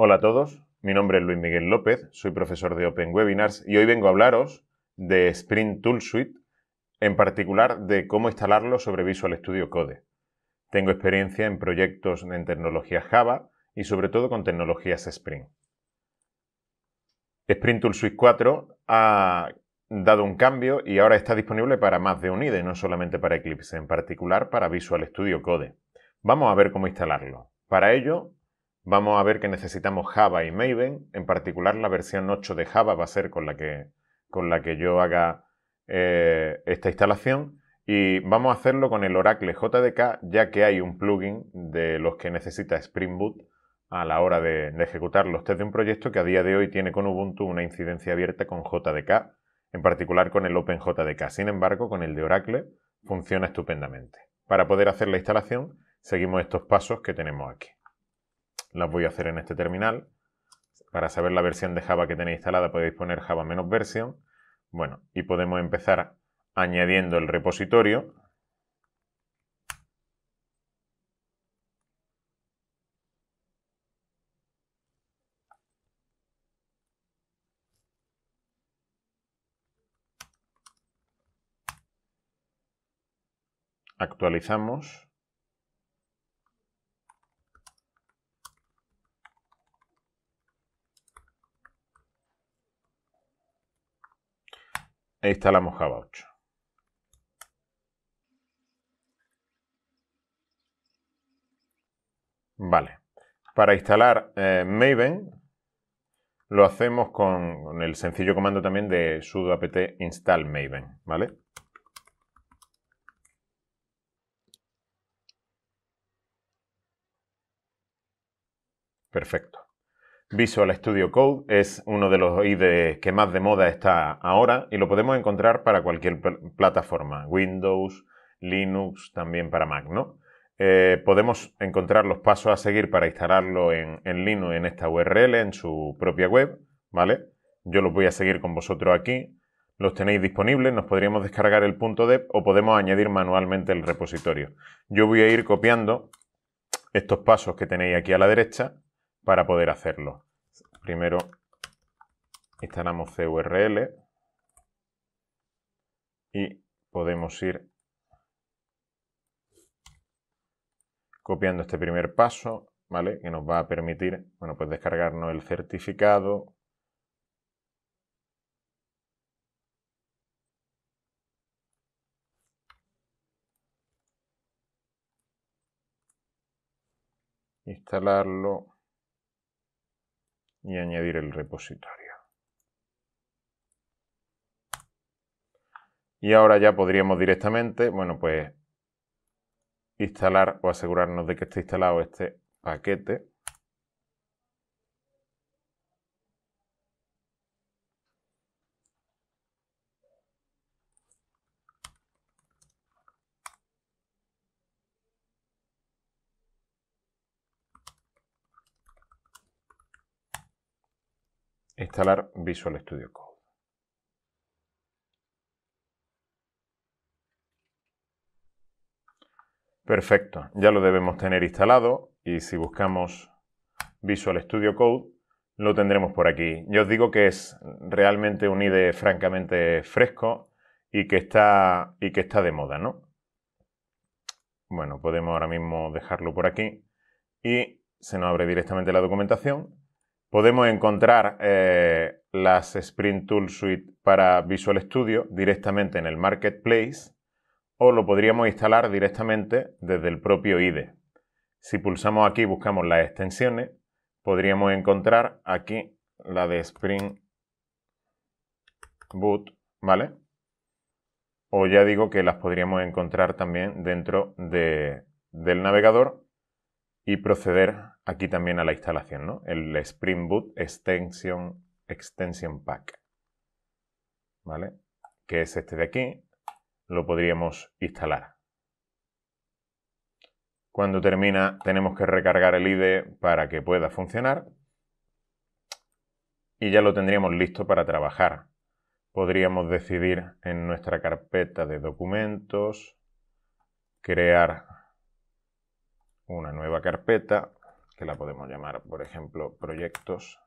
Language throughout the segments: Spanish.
Hola a todos, mi nombre es Luis Miguel López, soy profesor de Open Webinars y hoy vengo a hablaros de Sprint Tool Suite, en particular de cómo instalarlo sobre Visual Studio Code. Tengo experiencia en proyectos en tecnología Java y sobre todo con tecnologías Spring. Sprint Tool Suite 4 ha dado un cambio y ahora está disponible para más de un IDE, no solamente para Eclipse, en particular para Visual Studio Code. Vamos a ver cómo instalarlo. Para ello, vamos a ver que necesitamos Java y Maven. En particular, la versión 8 de Java va a ser con la que, con la que yo haga eh, esta instalación. Y vamos a hacerlo con el Oracle JDK, ya que hay un plugin de los que necesita Spring Boot a la hora de, de ejecutar los test de un proyecto que a día de hoy tiene con Ubuntu una incidencia abierta con JDK, en particular con el OpenJDK. Sin embargo, con el de Oracle funciona estupendamente. Para poder hacer la instalación, seguimos estos pasos que tenemos aquí las voy a hacer en este terminal. Para saber la versión de Java que tenéis instalada podéis poner java versión Bueno, y podemos empezar añadiendo el repositorio. Actualizamos. instalamos Java 8. Vale. Para instalar eh, Maven lo hacemos con, el sencillo comando también de sudo apt install maven, ¿vale? Perfecto. Visual Studio Code es uno de los IDE que más de moda está ahora y lo podemos encontrar para cualquier plataforma, Windows, Linux, también para Mac, ¿no? Eh, podemos encontrar los pasos a seguir para instalarlo en, Linux en esta URL, en su propia web, ¿vale? Yo los voy a seguir con vosotros aquí. Los tenéis disponibles, nos podríamos descargar el punto o podemos añadir manualmente el repositorio. Yo voy a ir copiando estos pasos que tenéis aquí a la derecha para poder hacerlo. Primero instalamos CURL y podemos ir copiando este primer paso, ¿vale? Que nos va a permitir, bueno, pues descargarnos el certificado, instalarlo y añadir el repositorio. Y ahora ya podríamos directamente, bueno, pues instalar o asegurarnos de que esté instalado este paquete instalar Visual Studio Code. Perfecto, ya lo debemos tener instalado y si buscamos Visual Studio Code lo tendremos por aquí. Yo os digo que es realmente un IDE francamente fresco y que está, y que está de moda, ¿no? Bueno, podemos ahora mismo dejarlo por aquí y se nos abre directamente la documentación podemos encontrar eh, las Sprint Tool Suite para Visual Studio directamente en el Marketplace o lo podríamos instalar directamente desde el propio IDE. Si pulsamos aquí y buscamos las extensiones, podríamos encontrar aquí la de Spring Boot, ¿vale? O ya digo que las podríamos encontrar también dentro de, del navegador y proceder aquí también a la instalación, ¿no? El Spring Boot Extension, Extension Pack, ¿vale? Que es este de aquí, lo podríamos instalar. Cuando termina tenemos que recargar el IDE para que pueda funcionar y ya lo tendríamos listo para trabajar. Podríamos decidir en nuestra carpeta de documentos crear una nueva carpeta, que la podemos llamar, por ejemplo, proyectos,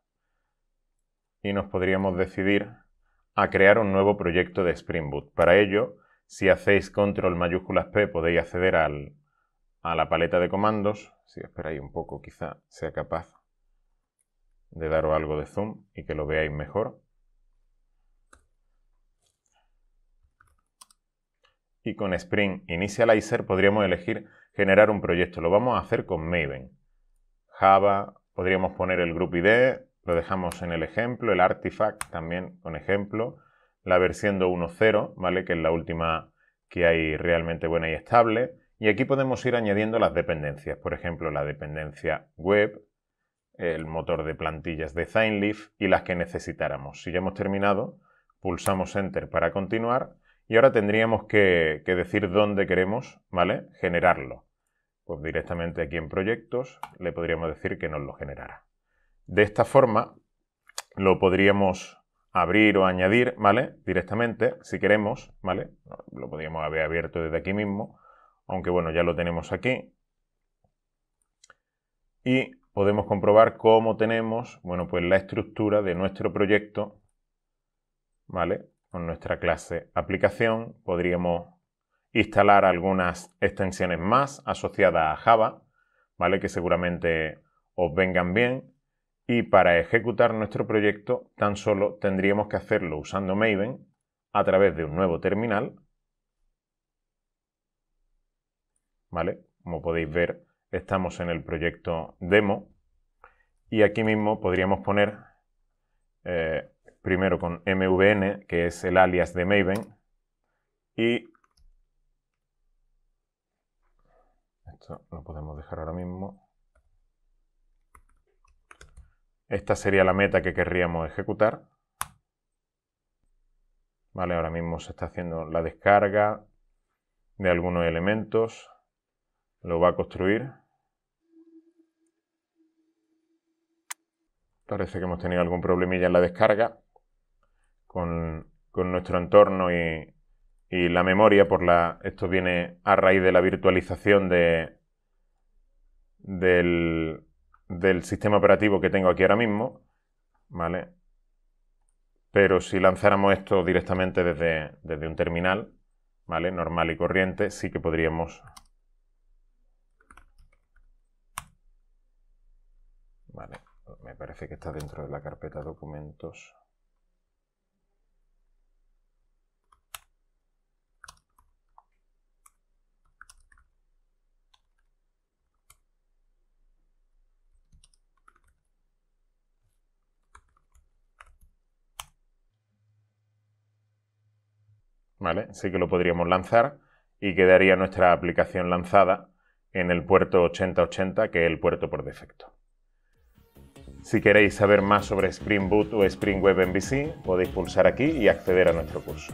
y nos podríamos decidir a crear un nuevo proyecto de Spring Boot. Para ello, si hacéis control mayúsculas P, podéis acceder a la paleta de comandos. Si esperáis un poco, quizá sea capaz de daros algo de zoom y que lo veáis mejor. Y con Spring Initializer podríamos elegir generar un proyecto. Lo vamos a hacer con Maven. Java, podríamos poner el group ID, lo dejamos en el ejemplo, el artifact también con ejemplo, la versión 2.1.0, ¿vale? Que es la última que hay realmente buena y estable. Y aquí podemos ir añadiendo las dependencias, por ejemplo, la dependencia web, el motor de plantillas de Signleaf y las que necesitáramos. Si ya hemos terminado, pulsamos Enter para continuar y ahora tendríamos que, decir dónde queremos ¿vale? generarlo. Pues directamente aquí en proyectos le podríamos decir que nos lo generara. De esta forma lo podríamos abrir o añadir, ¿vale? Directamente, si queremos, ¿vale? Lo podríamos haber abierto desde aquí mismo, aunque bueno, ya lo tenemos aquí. Y podemos comprobar cómo tenemos, bueno, pues la estructura de nuestro proyecto, ¿vale? con nuestra clase aplicación podríamos instalar algunas extensiones más asociadas a Java, ¿vale? que seguramente os vengan bien. Y para ejecutar nuestro proyecto tan solo tendríamos que hacerlo usando Maven a través de un nuevo terminal. ¿Vale? Como podéis ver, estamos en el proyecto demo y aquí mismo podríamos poner eh, primero con mvn, que es el alias de Maven, y esto lo podemos dejar ahora mismo. Esta sería la meta que querríamos ejecutar. Vale, ahora mismo se está haciendo la descarga de algunos elementos. Lo va a construir. Parece que hemos tenido algún problemilla en la descarga con, nuestro entorno y, la memoria. Por la, esto viene a raíz de la virtualización de, del, sistema operativo que tengo aquí ahora mismo. ¿Vale? Pero si lanzáramos esto directamente desde, un terminal, ¿vale? Normal y corriente, sí que podríamos... Vale, me parece que está dentro de la carpeta documentos. ¿vale? Así que lo podríamos lanzar y quedaría nuestra aplicación lanzada en el puerto 8080, que es el puerto por defecto. Si queréis saber más sobre Spring Boot o Spring Web MVC, podéis pulsar aquí y acceder a nuestro curso.